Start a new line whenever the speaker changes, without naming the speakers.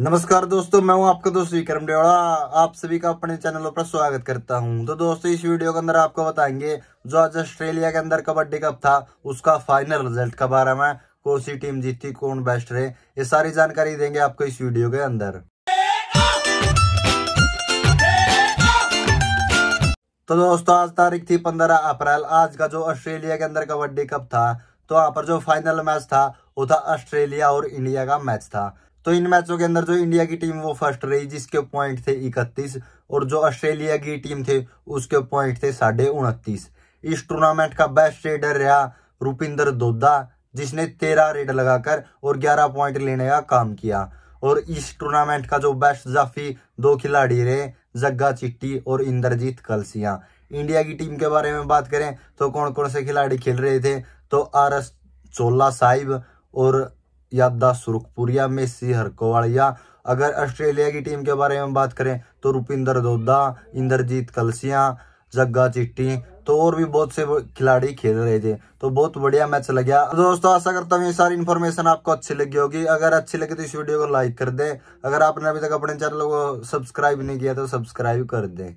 नमस्कार दोस्तों मैं हूं आपका दोस्त विक्रम डेवड़ा आप सभी का अपने चैनलों पर स्वागत करता हूं तो दोस्तों इस वीडियो के अंदर आपको बताएंगे जो आज ऑस्ट्रेलिया के अंदर कबड्डी कप था उसका फाइनल रिजल्ट के बारे में कौन सी टीम जीती कौन बेस्ट रहे ये सारी जानकारी देंगे आपको इस वीडियो के अंदर तो दोस्तों आज तारीख थी पंद्रह अप्रैल आज का जो ऑस्ट्रेलिया के अंदर कबड्डी कप था तो वहां पर जो फाइनल मैच था वो था ऑस्ट्रेलिया और इंडिया का मैच था तो इन मैचों के अंदर जो इंडिया की टीम वो फर्स्ट रही जिसके पॉइंट थे इकतीस और जो ऑस्ट्रेलिया की टीम थे उसके पॉइंट थे साढ़े उनतीस इस टूर्नामेंट का बेस्ट रेडर रहा रुपिंदर दोदा जिसने तेरह रेड लगाकर और ग्यारह पॉइंट लेने का काम किया और इस टूर्नामेंट का जो बेस्ट जाफी दो खिलाड़ी रहे जग्गा चिट्टी और इंद्रजीत कलसिया इंडिया की टीम के बारे में बात करें तो कौन कौन से खिलाड़ी खेल रहे थे तो आर एस चोला साहिब और द सुरखपुरिया मेसी हरकोवालिया अगर ऑस्ट्रेलिया की टीम के बारे में बात करें तो रुपिंदर दोदा इंद्रजीत कलसिया जग्गा चिट्टी तो और भी बहुत से खिलाड़ी खेल रहे थे तो बहुत बढ़िया मैच लग गया तो दोस्तों आशा करता हूँ ये सारी इन्फॉर्मेशन आपको अच्छी लगी होगी अगर अच्छी लगी तो इस वीडियो को लाइक कर दें अगर आपने अभी तक अपने चैनल को सब्सक्राइब नहीं किया तो सब्सक्राइब कर दें